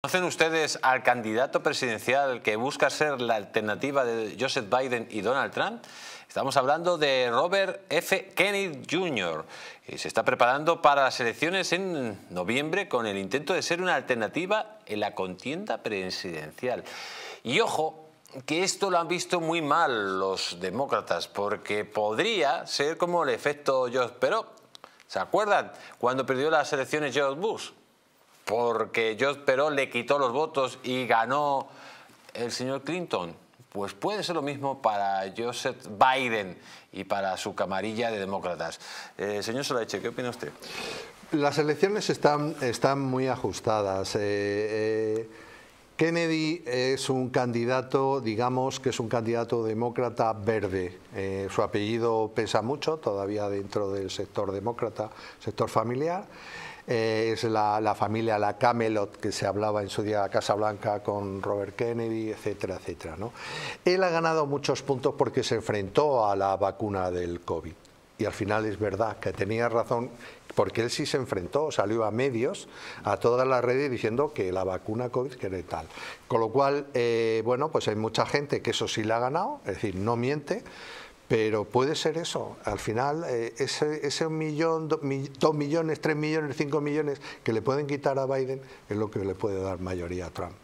¿Conocen ustedes al candidato presidencial que busca ser la alternativa de Joseph Biden y Donald Trump? Estamos hablando de Robert F. Kennedy Jr. Y se está preparando para las elecciones en noviembre con el intento de ser una alternativa en la contienda presidencial. Y ojo, que esto lo han visto muy mal los demócratas, porque podría ser como el efecto George pero ¿Se acuerdan? Cuando perdió las elecciones George Bush porque George Perón le quitó los votos y ganó el señor Clinton. Pues puede ser lo mismo para Joseph Biden y para su camarilla de demócratas. Eh, señor Solache, ¿qué opina usted? Las elecciones están, están muy ajustadas. Eh, eh, Kennedy es un candidato, digamos que es un candidato demócrata verde. Eh, su apellido pesa mucho todavía dentro del sector demócrata, sector familiar. Eh, es la, familia, la Camelot, que se hablaba en su día a Casa Blanca con Robert Kennedy, etcétera, etcétera. Él ha ganado muchos puntos porque se enfrentó a la vacuna del COVID y al final es verdad que tenía razón, porque él sí se enfrentó, salió a medios, a todas las redes diciendo que la vacuna COVID quiere era tal. Con lo cual, eh, bueno, pues hay mucha gente que eso sí la ha ganado, es decir, no miente, pero puede ser eso. Al final, eh, ese, un millón, dos millones, tres millones, cinco millones que le pueden quitar a Biden es lo que le puede dar mayoría a Trump.